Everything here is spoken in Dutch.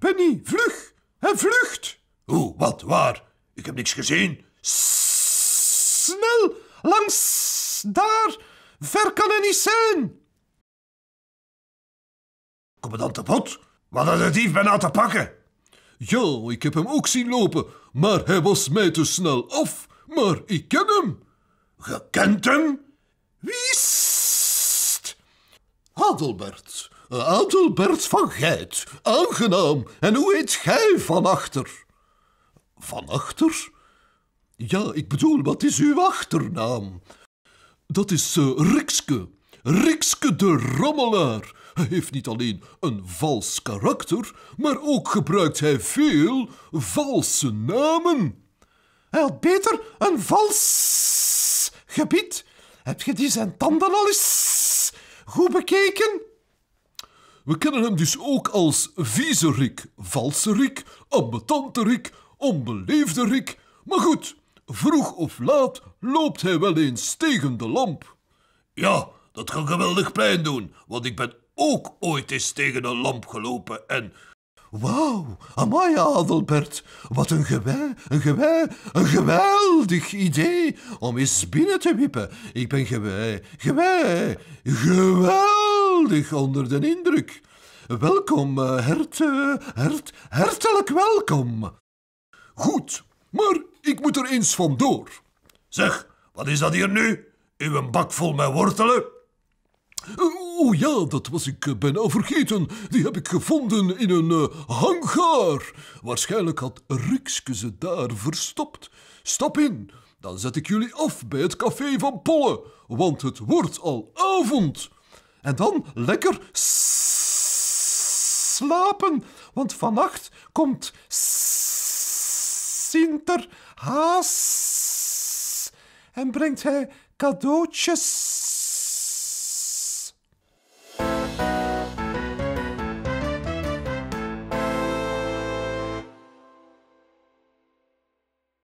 Penny, vlug! Hij vlucht! Hoe, wat, waar? Ik heb niks gezien. Snel, langs daar! Ver kan hij niet zijn! dan de Bot, wat had de dief bijna nou te pakken? Ja, ik heb hem ook zien lopen, maar hij was mij te snel af. Maar ik ken hem. Je kent hem? Wie Adelbert, eh, Adelbert van Geit, aangenaam. En hoe heet gij van achter? Van achter? Ja, ik bedoel, wat is uw achternaam? Dat is uh, Rikske. Rikske de Rammelaar. Hij heeft niet alleen een vals karakter, maar ook gebruikt hij veel valse namen. Hij had beter een vals gebied. Heb je die zijn tanden al eens goed bekeken? We kennen hem dus ook als vieze Rick, valse Rick, ambetante Rick, onbeleefde Rick. Maar goed, vroeg of laat loopt hij wel eens tegen de lamp. Ja, dat kan geweldig pijn doen, want ik ben ook ooit eens tegen een lamp gelopen en... Wauw, Amaya Adelbert, wat een gewei, een gewei, een geweldig idee om eens binnen te wippen. Ik ben gewei, gewei, geweldig onder de indruk. Welkom, eh, hert, eh, hert, hertelijk welkom. Goed, maar ik moet er eens vandoor. Zeg, wat is dat hier nu? Uw bak vol met wortelen? Eh, o oh ja, dat was ik bijna vergeten. Die heb ik gevonden in een uh, hangar. Waarschijnlijk had Rikske ze daar verstopt. Stap in, dan zet ik jullie af bij het café van Pollen, want het wordt al avond. En dan lekker slapen, want vannacht komt Sinterhaas en brengt hij cadeautjes.